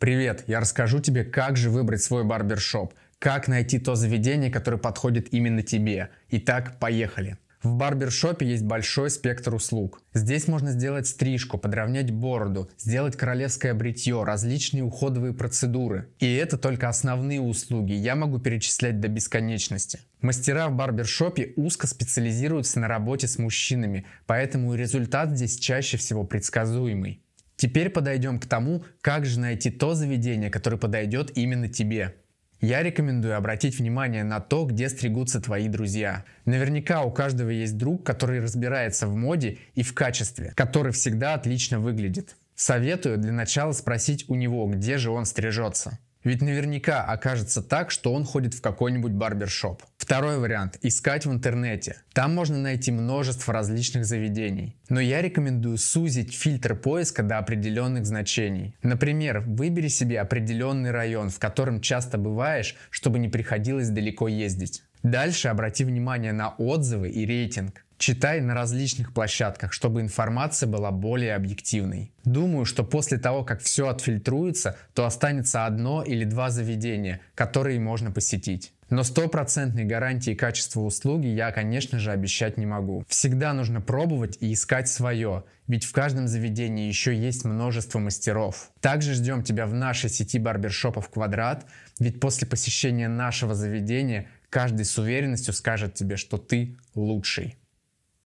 Привет, я расскажу тебе, как же выбрать свой барбершоп, как найти то заведение, которое подходит именно тебе. Итак, поехали. В барбершопе есть большой спектр услуг. Здесь можно сделать стрижку, подровнять бороду, сделать королевское бритье, различные уходовые процедуры. И это только основные услуги, я могу перечислять до бесконечности. Мастера в барбершопе узко специализируются на работе с мужчинами, поэтому результат здесь чаще всего предсказуемый. Теперь подойдем к тому, как же найти то заведение, которое подойдет именно тебе. Я рекомендую обратить внимание на то, где стригутся твои друзья. Наверняка у каждого есть друг, который разбирается в моде и в качестве, который всегда отлично выглядит. Советую для начала спросить у него, где же он стрижется. Ведь наверняка окажется так, что он ходит в какой-нибудь барбершоп. Второй вариант – искать в интернете. Там можно найти множество различных заведений. Но я рекомендую сузить фильтр поиска до определенных значений. Например, выбери себе определенный район, в котором часто бываешь, чтобы не приходилось далеко ездить. Дальше обрати внимание на отзывы и рейтинг. Читай на различных площадках, чтобы информация была более объективной. Думаю, что после того, как все отфильтруется, то останется одно или два заведения, которые можно посетить. Но стопроцентной гарантии качества услуги я, конечно же, обещать не могу. Всегда нужно пробовать и искать свое, ведь в каждом заведении еще есть множество мастеров. Также ждем тебя в нашей сети барбершопов «Квадрат», ведь после посещения нашего заведения – каждый с уверенностью скажет тебе, что ты лучший.